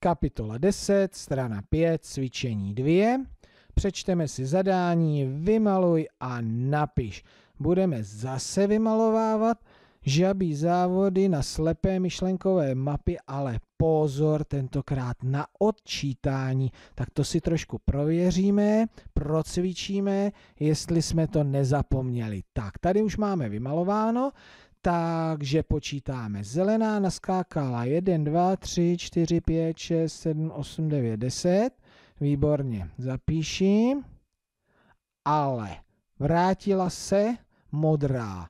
Kapitola 10, strana 5, cvičení 2. Přečteme si zadání, vymaluj a napiš. Budeme zase vymalovávat žabí závody na slepé myšlenkové mapy, ale pozor, tentokrát na odčítání. Tak to si trošku prověříme, procvičíme, jestli jsme to nezapomněli. Tak, tady už máme vymalováno. Takže počítáme. Zelená naskákala 1, 2, 3, 4, 5, 6, 7, 8, 9, 10. Výborně, zapíším. Ale vrátila se modrá.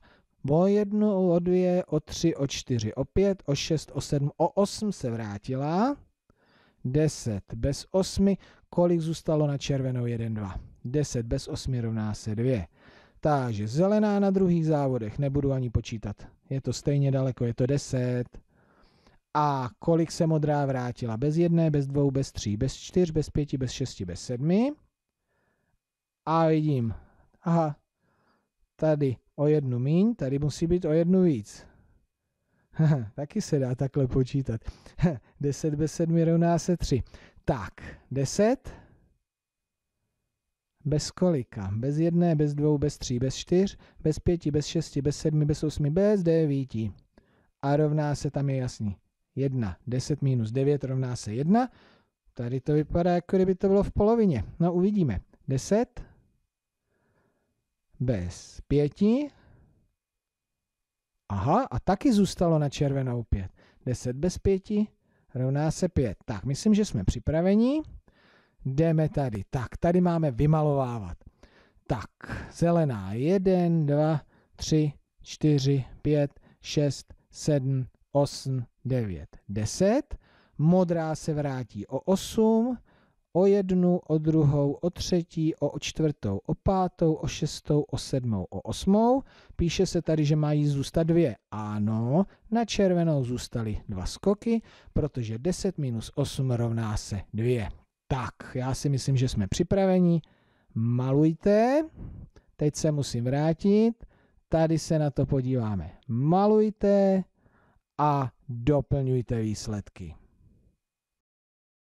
O jednu, o dvě, o tři, o čtyři, o pět, o šest, o sedm, o osm se vrátila. Deset bez osmi. Kolik zůstalo na červenou? Jeden, dva. Deset bez osmi rovná se dvě. Takže zelená na druhých závodech nebudu ani počítat. Je to stejně daleko, je to 10. A kolik se modrá vrátila? Bez jedné, bez dvou, bez tří, bez čtyř, bez pěti, bez šesti, bez sedmi. A vidím, aha, tady o jednu míň, tady musí být o jednu víc. Taky se dá takhle počítat. 10 bez 7 rovná se 3. Tak, 10 bez kolika, bez jedné, bez dvou, bez tří, bez čtyř, bez pěti, bez šesti, bez sedmi, bez osmi, bez devíti. A rovná se, tam je jasný, jedna. Deset minus devět rovná se jedna. Tady to vypadá, jako kdyby to bylo v polovině. No uvidíme. Deset bez pěti. Aha, a taky zůstalo na červenou pět. Deset bez pěti rovná se pět. Tak, myslím, že jsme připraveni jdeme tady. Tak, tady máme vymalovávat. Tak, zelená 1, 2, 3, 4, 5, 6, 7, 8, 9, 10. Modrá se vrátí o 8, o 1, o 2, o 3, o 4, o 5, o 6, o 7, o 8. Píše se tady, že mají zůstat dvě. Ano, na červenou zůstaly dva skoky, protože 10 minus 8 rovná se 2. Tak, já si myslím, že jsme připraveni. Malujte. Teď se musím vrátit. Tady se na to podíváme. Malujte a doplňujte výsledky.